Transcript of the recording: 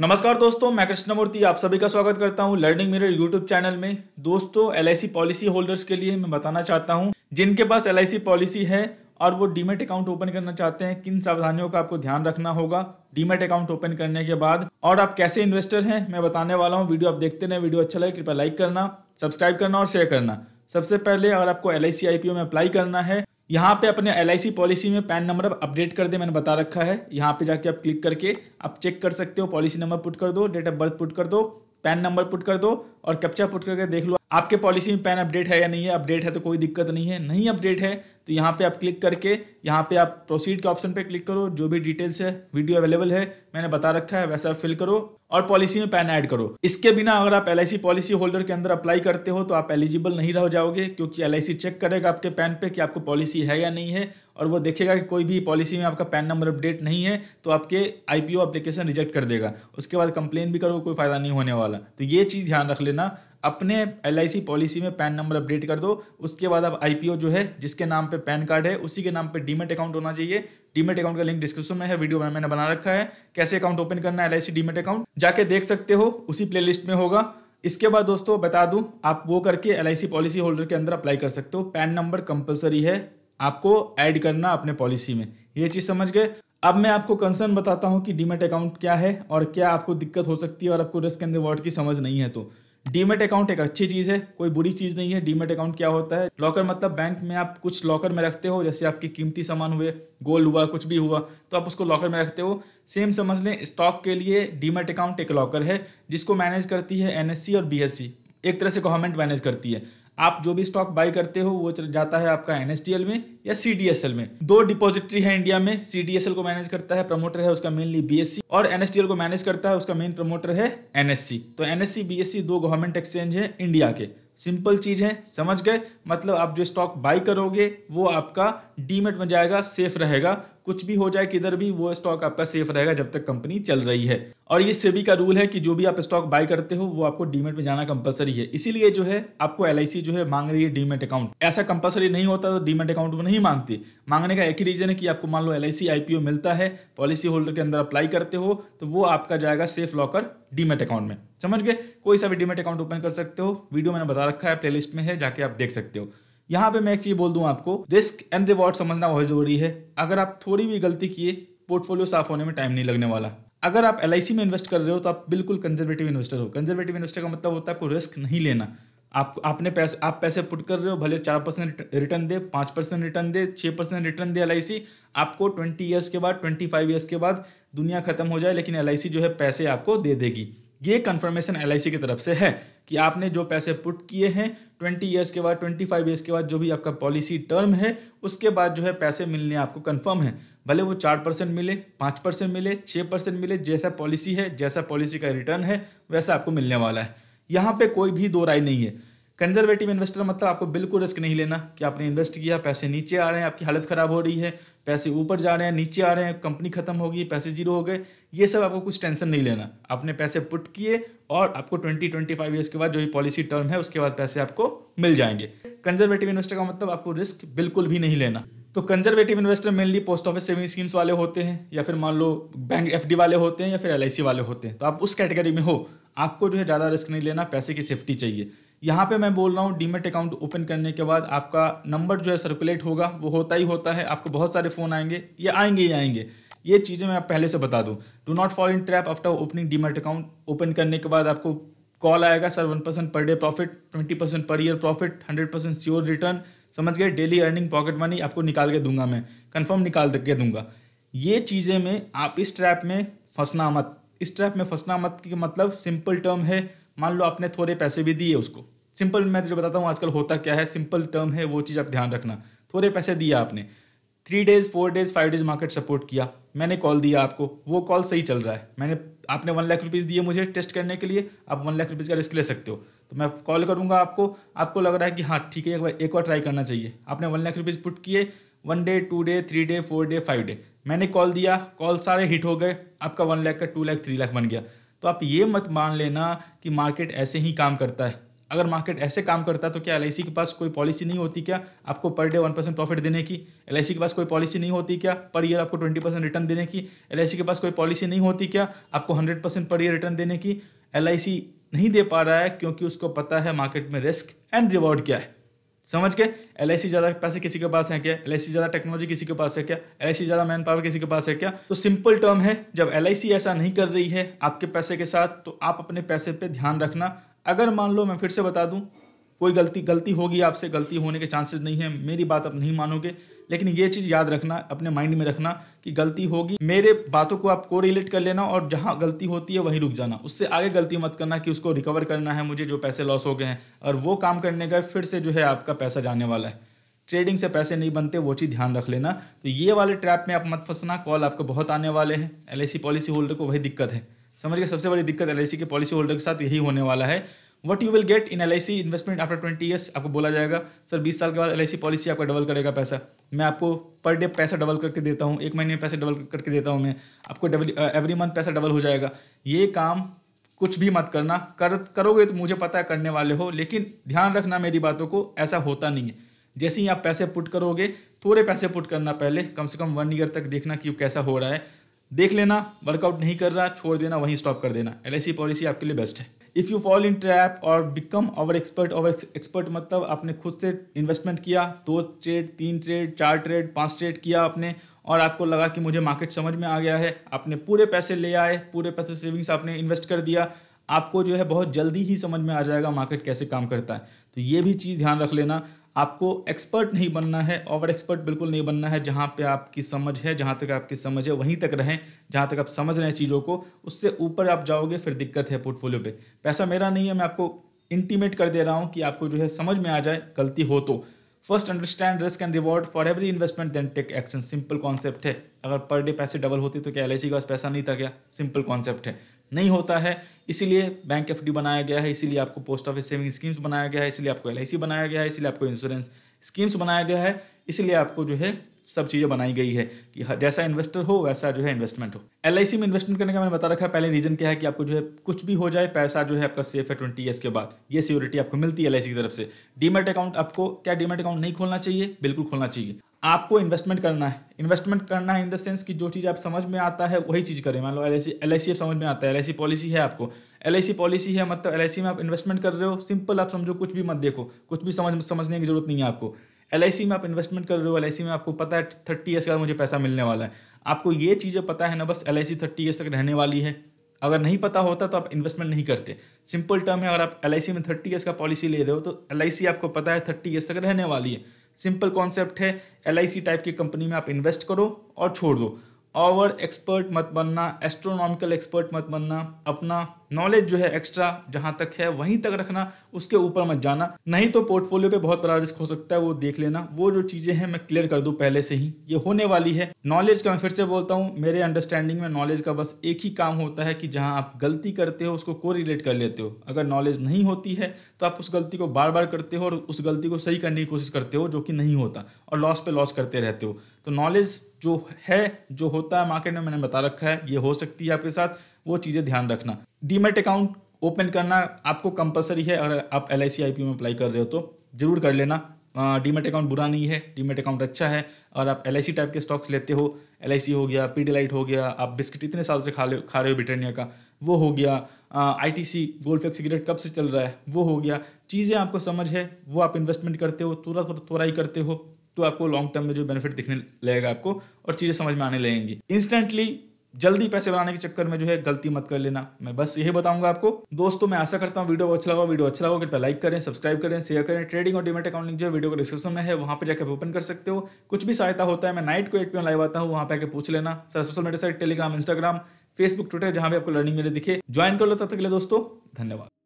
नमस्कार दोस्तों मैं कृष्णमूर्ति आप सभी का स्वागत करता हूं लर्निंग मिरर यूट्यूब चैनल में दोस्तों एल पॉलिसी होल्डर्स के लिए मैं बताना चाहता हूं जिनके पास एल पॉलिसी है और वो डीमेट अकाउंट ओपन करना चाहते हैं किन सावधानियों का आपको ध्यान रखना होगा डीमेट अकाउंट ओपन करने के बाद और आप कैसे इन्वेस्टर हैं मैं बताने वाला हूँ वीडियो आप देखते रहे वीडियो अच्छा लगे कृपया लाइक करना सब्सक्राइब करना और शेयर करना सबसे पहले अगर आपको एल आई में अप्लाई करना है यहाँ पे अपने एल पॉलिसी में पैन नंबर अब अपडेट कर दे मैंने बता रखा है यहाँ पे जाके आप क्लिक करके आप चेक कर सकते हो पॉलिसी नंबर पुट कर दो डेट ऑफ बर्थ पुट कर दो पैन नंबर पुट कर दो और कैप्चा पुट करके देख लो आपके पॉलिसी में पैन अपडेट है या नहीं है अपडेट है तो कोई दिक्कत नहीं है नहीं अपडेट है तो यहाँ पे आप क्लिक करके यहाँ पे आप प्रोसीड के ऑप्शन पे क्लिक करो जो भी डिटेल्स है वीडियो अवेलेबल है मैंने बता रखा है वैसा फिल करो और पॉलिसी में पैन ऐड करो इसके बिना अगर आप एल पॉलिसी होल्डर के अंदर अप्लाई करते हो तो आप एलिजिबल नहीं रह जाओगे क्योंकि एल चेक करेगा आपके पैन पे कि आपको पॉलिसी है या नहीं है और वो देखेगा कि कोई भी पॉलिसी में आपका पैन नंबर अपडेट नहीं है तो आपके आई पी एप्लीकेशन रिजेक्ट कर देगा उसके बाद कंप्लेन भी करो कोई फ़ायदा नहीं होने वाला तो ये चीज़ ध्यान रख लेना अपने एल पॉलिसी में पैन नंबर अपडेट कर दो उसके बाद आप आई जो है जिसके नाम पर पैन कार्ड है उसी के नाम पर डीमेट अकाउंट होना चाहिए डीमेट अकाउंट का लिंक डिस्क्रिप्शन में है वीडियो में मैंने बना रखा है कैसे अकाउंट ओपन करना है एल डीमेट अकाउंट जाके देख सकते हो उसी प्लेलिस्ट में होगा इसके बाद दोस्तों बता दूं आप वो करके एल पॉलिसी होल्डर के अंदर अप्लाई कर सकते हो पैन नंबर कंपलसरी है आपको ऐड करना अपने पॉलिसी में ये चीज़ समझ गए अब मैं आपको कंसर्न बताता हूँ कि डीमेट अकाउंट क्या है और क्या आपको दिक्कत हो सकती है और आपको रिस्क एंड रिवॉर्ड की समझ नहीं है तो डीमेट अकाउंट एक अच्छी चीज़ है कोई बुरी चीज़ नहीं है डीमेट अकाउंट क्या होता है लॉकर मतलब बैंक में आप कुछ लॉकर में रखते हो जैसे आपके कीमती सामान हुए गोल्ड हुआ कुछ भी हुआ तो आप उसको लॉकर में रखते हो सेम समझ लें स्टॉक के लिए डीमेट अकाउंट एक लॉकर है जिसको मैनेज करती है एन और बी एक तरह से गवर्नमेंट मैनेज करती है आप जो भी स्टॉक बाई करते हो वो जाता है आपका एनएसटीएल में या सीडीएसएल में दो डिपोजिटरी है इंडिया में सीडीएसएल को मैनेज करता है प्रमोटर है उसका मेनली बीएससी और एनएसटीएल को मैनेज करता है उसका मेन प्रमोटर है एनएससी तो एनएससी बीएससी दो गवर्नमेंट एक्सचेंज है इंडिया के सिंपल चीज है समझ गए मतलब आप जो स्टॉक बाई करोगे वो आपका डीमेट में जाएगा सेफ रहेगा कुछ भी हो जाए किधर भी वो स्टॉक आपका सेफ रहेगा जब तक कंपनी चल रही है और ये सेबी का रूल है कि जो भी आप स्टॉक बाय करते हो वो आपको डीमेट में जाना कंपलसरी है इसीलिए जो है आपको एल जो है मांग रही है डीमेट अकाउंट ऐसा कंपलसरी नहीं होता तो डीमेट अकाउंट वो नहीं मांगती मांगने का एक ही रीजन है कि आपको मान लो एल आई मिलता है पॉलिसी होल्डर के अंदर अप्लाई करते हो तो वो आपका जाएगा सेफ लॉकर डीमेट अकाउंट में समझ गए कोई सा भी डीमेट अकाउंट ओपन कर सकते हो वीडियो मैंने बता रखा है प्लेलिस्ट में है जाके आप देख सकते हो यहाँ पे मैं एक चीज बोल दूं आपको रिस्क एंड रिवॉर्ड समझना बहुत जरूरी है अगर आप थोड़ी भी गलती किए पोर्टफोलियो साफ होने में टाइम नहीं लगने वाला अगर आप एल में इन्वेस्ट कर रहे हो तो आप बिल्कुल कंजर्वेटिव इन्वेस्टर हो कंजर्वेटिव इन्वेस्टर का मतलब होता है आपको रिस्क नहीं लेना आप आपने पैसे आप पैसे पुट कर रहे हो भले चार परसेंट रिटर्न दे पाँच परसेंट रिटर्न दे छः परसेंट रिटर्न दे एल आपको ट्वेंटी ईयर्स के बाद ट्वेंटी फाइव ईयर्स के बाद दुनिया खत्म हो जाए लेकिन एल जो है पैसे आपको दे देगी ये कंफर्मेशन एल की तरफ से है कि आपने जो पैसे पुट किए हैं ट्वेंटी ईयर्स के बाद ट्वेंटी फाइव ईयर्स के बाद जो भी आपका पॉलिसी टर्म है उसके बाद जो है पैसे मिलने आपको कंफर्म है भले वो चार परसेंट मिले पाँच परसेंट मिले छः परसेंट मिले जैसा पॉलिसी है जैसा पॉलिसी का रिटर्न है वैसा आपको मिलने वाला है यहाँ पे कोई भी दो राय नहीं है कंजर्वेटिव इन्वेस्टर मतलब आपको बिल्कुल रिस्क नहीं लेना कि आपने इन्वेस्ट किया पैसे नीचे आ रहे हैं आपकी हालत ख़राब हो रही है पैसे ऊपर जा रहे हैं नीचे आ रहे हैं कंपनी ख़त्म होगी पैसे जीरो हो गए ये सब आपको कुछ टेंशन नहीं लेना आपने पैसे पुट किए और आपको ट्वेंटी ट्वेंटी फाइव ईयर्स के बाद जो भी पॉलिसी टर्म है उसके बाद पैसे आपको मिल जाएंगे कंजर्वेटिव इन्वेस्टर का मतलब आपको रिस्क बिल्कुल भी नहीं लेना तो conservative investor mainly post office saving schemes वाले होते हैं या फिर मान लो बैंक एफ वाले होते हैं या फिर एल वाले होते हैं तो आप उस कैटेगरी में हो आपको जो है ज़्यादा रिस्क नहीं लेना पैसे की सेफ्टी चाहिए यहाँ पे मैं बोल रहा हूँ डीमेट अकाउंट ओपन करने के बाद आपका नंबर जो है सर्कुलेट होगा वो होता ही होता है आपको बहुत सारे फ़ोन आएंगे ये आएंगे ही आएंगे ये चीज़ें मैं आप पहले से बता दूँ do not fall in trap after opening demat account open करने के बाद आपको कॉल आएगा sir one percent per day profit twenty percent per year profit hundred percent sure return समझ गए डेली अर्निंग पॉकेट मनी आपको निकाल के दूंगा मैं कंफर्म निकाल के दूंगा ये चीज़ें में आप इस ट्रैप में फंसना मत इस ट्रैप में फंसना मत की मतलब सिंपल टर्म है मान लो आपने थोड़े पैसे भी दिए उसको सिंपल मैं जो बताता हूँ आजकल होता क्या है सिंपल टर्म है वो चीज़ आप ध्यान रखना थोड़े पैसे दिया आपने three days four days five days market support किया मैंने कॉल दिया आपको वो कॉल सही चल रहा है मैंने आपने वन लाख रुपीज़ दिए मुझे टेस्ट करने के लिए आप वन लाख रुपीज़ का रिस्क ले सकते हो तो मैं कॉल करूँगा आपको आपको लग रहा है कि हाँ ठीक है एक बार एक और ट्राई करना चाहिए आपने वन लाख रुपीज़ पुट किए one day two day three day four day five day मैंने कॉल दिया कॉल सारे हिट हो गए आपका वन लाख का टू लाख थ्री लाख बन गया तो आप ये मत मान लेना कि मार्केट ऐसे ही काम करता है अगर मार्केट ऐसे काम करता है तो क्या एल के पास कोई पॉलिसी नहीं होती क्या आपको per day one percent profit देने की एल के पास कोई पॉलिसी नहीं होती क्या पर ईयर आपको ट्वेंटी परसेंट रिटर्न देने की एल के पास कोई पॉलिसी नहीं होती क्या आपको hundred percent per year return देने की एल नहीं दे पा रहा है क्योंकि उसको पता है मार्केट में रिस्क एंड रिवॉर्ड क्या है समझ के एल ज़्यादा पैसे किसी के पास है क्या एल ज़्यादा टेक्नोलॉजी किसी के पास है क्या एल ज़्यादा मैन पावर किसी के पास है क्या तो सिंपल टर्म है जब एल ऐसा नहीं कर रही है आपके पैसे के साथ तो आप अपने पैसे पे ध्यान रखना अगर मान लो मैं फिर से बता दूँ कोई गलती गलती होगी आपसे गलती होने के चांसेस नहीं है मेरी बात आप नहीं मानोगे लेकिन ये चीज़ याद रखना अपने माइंड में रखना कि गलती होगी मेरे बातों को आप को रिलेट कर लेना और जहाँ गलती होती है वहीं रुक जाना उससे आगे गलती मत करना कि उसको रिकवर करना है मुझे जो पैसे लॉस हो गए हैं और वो काम करने का फिर से जो है आपका पैसा जाने वाला है ट्रेडिंग से पैसे नहीं बनते वो चीज़ ध्यान रख लेना तो ये वाले ट्रैप में आप मत फंसना कॉल आपको बहुत आने वाले हैं एल पॉलिसी होल्डर को वही दिक्कत है समझ गए सबसे बड़ी दिक्कत एल के पॉलिसी होल्डर के साथ यही होने वाला है what you will get in L investment after twenty years आपको बोला जाएगा सर बीस साल के बाद एल पॉलिसी आपका डबल करेगा पैसा मैं आपको पर डे पैसा डबल करके देता हूँ एक महीने में पैसे डबल करके देता हूँ मैं आपको डबल एवरी मंथ पैसा डबल हो जाएगा ये काम कुछ भी मत करना कर करोगे तो मुझे पता है करने वाले हो लेकिन ध्यान रखना मेरी बातों को ऐसा होता नहीं है जैसे ही आप पैसे पुट करोगे थोड़े पैसे पुट करना पहले कम से कम वन ईयर तक देखना कि कैसा हो रहा है देख लेना वर्कआउट नहीं कर रहा छोड़ देना वहीं स्टॉप कर देना एल पॉलिसी आपके लिए बेस्ट है if you fall in trap और become over expert over expert मतलब आपने खुद से इन्वेस्टमेंट किया दो ट्रेड तीन ट्रेड चार ट्रेड पांच ट्रेड किया आपने और आपको लगा कि मुझे मार्केट समझ में आ गया है आपने पूरे पैसे ले आए पूरे पैसे सेविंग्स आपने इन्वेस्ट कर दिया आपको जो है बहुत जल्दी ही समझ में आ जाएगा मार्केट कैसे काम करता है तो ये भी चीज़ ध्यान रख लेना आपको एक्सपर्ट नहीं बनना है ओवर एक्सपर्ट बिल्कुल नहीं बनना है जहाँ पे आपकी समझ है जहाँ तक आपकी समझ है वहीं तक रहें जहाँ तक आप समझ रहे हैं चीज़ों को उससे ऊपर आप जाओगे फिर दिक्कत है पोर्टफोलियो पे पैसा मेरा नहीं है मैं आपको इंटीमेट कर दे रहा हूँ कि आपको जो है समझ में आ जाए गलती हो तो first understand risk and reward for every investment then take action simple concept है अगर पर डे पैसे डबल होते तो क्या एल का पैसा नहीं था क्या सिंपल कॉन्सेप्ट है नहीं होता है इसीलिए बैंक एफ बनाया गया है इसीलिए आपको पोस्ट ऑफिस सेविंग स्कीम्स बनाया गया है इसलिए आपको एल बनाया गया है इसलिए आपको इंश्योरेंस स्कीम्स बनाया गया है इसलिए आपको जो है सब चीज़ें बनाई गई है कि जैसा इन्वेस्टर हो वैसा जो है इन्वेस्टमेंट हो एल में इन्वेस्टमेंट करने का मैंने बता रखा है पहले रीज़न क्या है कि आपको जो है कुछ भी हो जाए पैसा जो है आपका सेफ है ट्वेंटी ईयर्स के बाद ये सिक्योरिटी आपको मिलती है एल की तरफ से डीमेट अकाउंट आपको क्या डीमेट अकाउंट नहीं खोलना चाहिए बिल्कुल खोलना चाहिए आपको इन्वेस्टमेंट करना है इन्वेस्टमेंट करना है इन द सेंस कि जो चीज़ आप समझ में आता है वही चीज़ करें मान लो एल आई सी समझ में आता है एल पॉलिसी है आपको एल पॉलिसी है मतलब एल में आप इन्वेस्टमेंट कर रहे हो सिंपल आप समझो कुछ भी मत देखो कुछ भी समझ समझने की जरूरत नहीं है आपको एल में आप इन्वेस्टमेंट कर रहे हो एल में आपको पता है थर्टी ईयर्स के बाद मुझे पैसा मिलने वाला है आपको ये चीज़ें पता है ना बस L I C thirty years तक रहने वाली है अगर नहीं पता होता तो आप इन्वेस्टमेंट नहीं करते सिंपल टर्म है अगर आप एल में थर्टी ईयर्स का पॉलिसी ले रहे हो तो एल आपको पता है थर्टी ईयर्स तक रहने वाली है सिंपल कॉन्सेप्ट है एल टाइप की कंपनी में आप इन्वेस्ट करो और छोड़ दो ओवर एक्सपर्ट मत बनना एस्ट्रोनॉमिकल एक्सपर्ट मत बनना अपना नॉलेज जो है एक्स्ट्रा जहाँ तक है वहीं तक रखना उसके ऊपर मत जाना नहीं तो पोर्टफोलियो पे बहुत बड़ा रिस्क हो सकता है वो देख लेना वो जो चीज़ें हैं मैं क्लियर कर दूँ पहले से ही ये होने वाली है नॉलेज का मैं फिर से बोलता हूँ मेरे अंडरस्टैंडिंग में नॉलेज का बस एक ही काम होता है कि जहाँ आप गलती करते हो उसको को रिलेट कर लेते हो अगर नॉलेज नहीं होती है तो आप उस गलती को बार बार करते हो और उस गलती को सही करने की कोशिश करते हो जो कि नहीं होता और लॉस पे लॉस करते रहते हो तो नॉलेज जो है जो होता है मार्केट में मैंने बता रखा है ये हो सकती है आपके साथ वो चीज़ें ध्यान रखना डीमेट अकाउंट ओपन करना आपको कंपलसरी है अगर आप एल आई में अप्लाई कर रहे हो तो ज़रूर कर लेना डीमेट अकाउंट बुरा नहीं है डीमेट अकाउंट अच्छा है और आप एल टाइप के स्टॉक्स लेते हो एल हो गया पी हो गया आप बिस्किट इतने साल से खा ले खा रहे हो ब्रिटानिया का वो हो गया I T C gold cigarette कब से चल रहा है वो हो गया चीज़ें आपको समझ है वो आप इन्वेस्टमेंट करते हो थोड़ा थोड़ा थोड़ा ही करते हो तो आपको लॉन्ग टर्म में जो बेनिफिट दिखने लगेगा आपको और चीज़ें समझ में आने लगेंगी इंस्टेंटली जल्दी पैसे बनाने के चक्कर में जो है गलती मत कर लेना मैं बस यही बताऊंगा आपको दोस्तों मैं आशा करता हूँ वीडियो अच्छा लगा वीडियो अच्छा लगा कृपया तो लाइक करें सब्सक्राइब करें शेयर करें ट्रेडिंग और डिमेट अकाउंट लिंक जो वीडियो को डिस्क्रिप्शन में है वहाँ पर जाकर ओपन कर सकते हो कुछ भी सहायता होता है मैं नाइट को एट पी लाइव आता हूँ वहाँ पर आकर पूछ लेना sir social media site Telegram Instagram Facebook Twitter जहाँ भी आपको लर्निंग मेरे दिखे ज्वाइन कर लो तब तक के लिए दोस्तों धन्यवाद